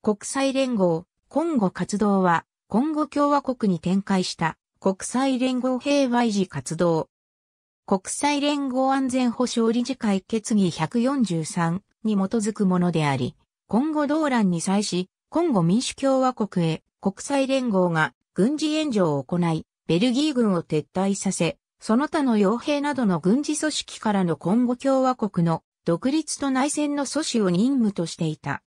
国際連合、今後活動は、今後共和国に展開した国際連合平和維持活動。国際連合安全保障理事会決議143に基づくものであり、今後動乱に際し、今後民主共和国へ国際連合が軍事援助を行い、ベルギー軍を撤退させ、その他の傭兵などの軍事組織からの今後共和国の独立と内戦の阻止を任務としていた。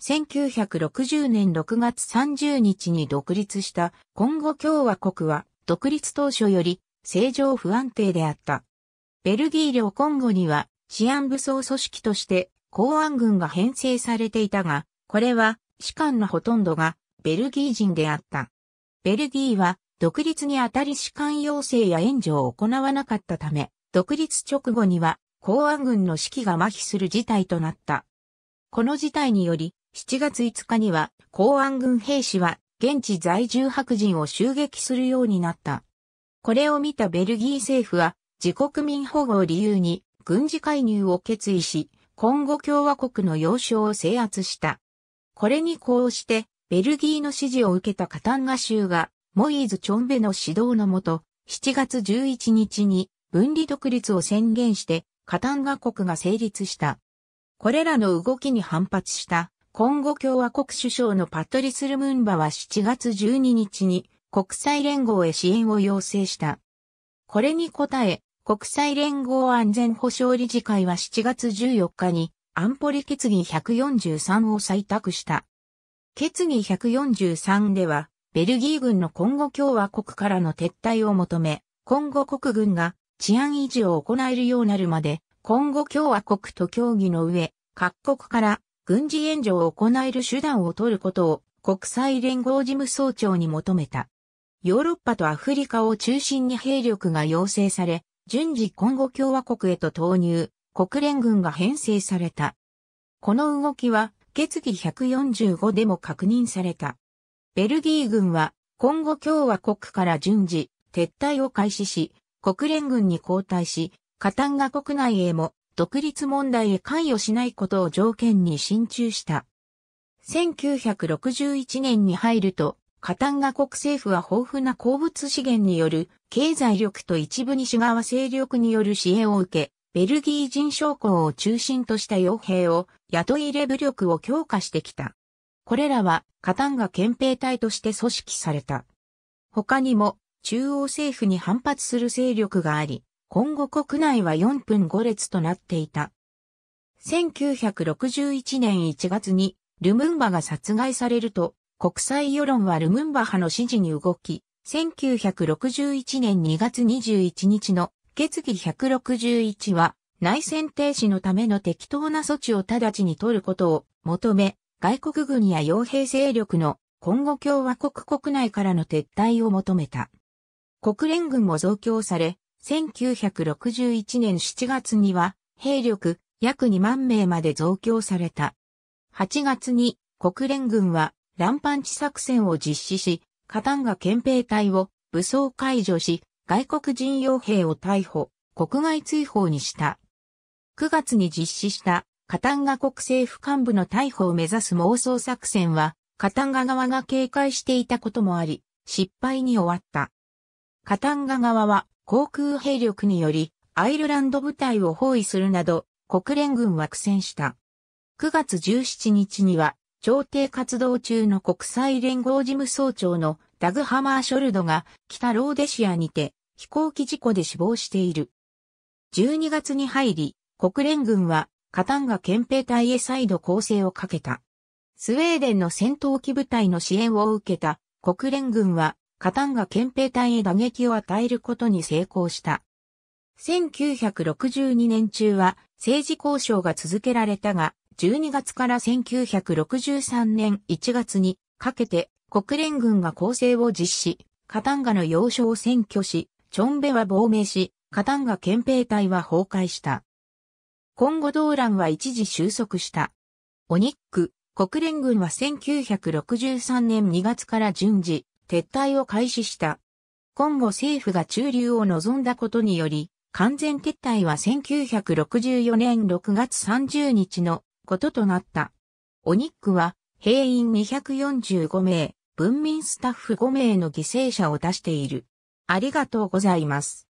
1960年6月30日に独立したコンゴ共和国は独立当初より正常不安定であった。ベルギー領コンゴには治安武装組織として公安軍が編成されていたが、これは士官のほとんどがベルギー人であった。ベルギーは独立にあたり士官要請や援助を行わなかったため、独立直後には公安軍の指揮が麻痺する事態となった。この事態により、7月5日には、公安軍兵士は、現地在住白人を襲撃するようになった。これを見たベルギー政府は、自国民保護を理由に、軍事介入を決意し、今後共和国の要衝を制圧した。これにこうして、ベルギーの指示を受けたカタンガ州が、モイーズ・チョンベの指導のもと、7月11日に分離独立を宣言して、カタンガ国が成立した。これらの動きに反発したコンゴ共和国首相のパトリス・ルムンバは7月12日に国際連合へ支援を要請した。これに応え、国際連合安全保障理事会は7月14日に安保理決議143を採択した。決議143では、ベルギー軍のコンゴ共和国からの撤退を求め、コンゴ国軍が治安維持を行えるようなるまで、コンゴ共和国と協議の上、各国から軍事援助を行える手段を取ることを国際連合事務総長に求めた。ヨーロッパとアフリカを中心に兵力が要請され、順次今後共和国へと投入、国連軍が編成された。この動きは決議145でも確認された。ベルギー軍は今後共和国から順次撤退を開始し、国連軍に交代し、カタンガ国内へも独立問題へ関与しないことを条件に進駐した。1961年に入ると、カタンガ国政府は豊富な鉱物資源による経済力と一部西側勢力による支援を受け、ベルギー人将校を中心とした傭兵を雇い入れ武力を強化してきた。これらはカタンガ憲兵隊として組織された。他にも中央政府に反発する勢力があり、今後国内は4分5列となっていた。1961年1月にルムンバが殺害されると、国際世論はルムンバ派の支持に動き、1961年2月21日の決議161は内戦停止のための適当な措置を直ちに取ることを求め、外国軍や傭兵勢力の今後共和国国内からの撤退を求めた。国連軍も増強され、1961年7月には兵力約2万名まで増強された。8月に国連軍は乱パンチ作戦を実施し、カタンガ憲兵隊を武装解除し、外国人傭兵を逮捕、国外追放にした。9月に実施したカタンガ国政府幹部の逮捕を目指す妄想作戦は、カタンガ側が警戒していたこともあり、失敗に終わった。カタンガ側は航空兵力によりアイルランド部隊を包囲するなど国連軍は苦戦した。9月17日には朝廷活動中の国際連合事務総長のダグハマー・ショルドが北ローデシアにて飛行機事故で死亡している。12月に入り、国連軍はカタンガ憲兵隊へ再度攻勢をかけた。スウェーデンの戦闘機部隊の支援を受けた国連軍はカタンが憲兵隊へ打撃を与えることに成功した。1962年中は政治交渉が続けられたが、12月から1963年1月にかけて国連軍が攻勢を実施、カタンガの要所を占拠し、チョンベは亡命し、カタンガ憲兵隊は崩壊した。今後動乱は一時収束した。オニック、国連軍は1963年2月から順次、撤退を開始した。今後政府が駐留を望んだことにより、完全撤退は1964年6月30日のこととなった。オニックは兵員245名、文民スタッフ5名の犠牲者を出している。ありがとうございます。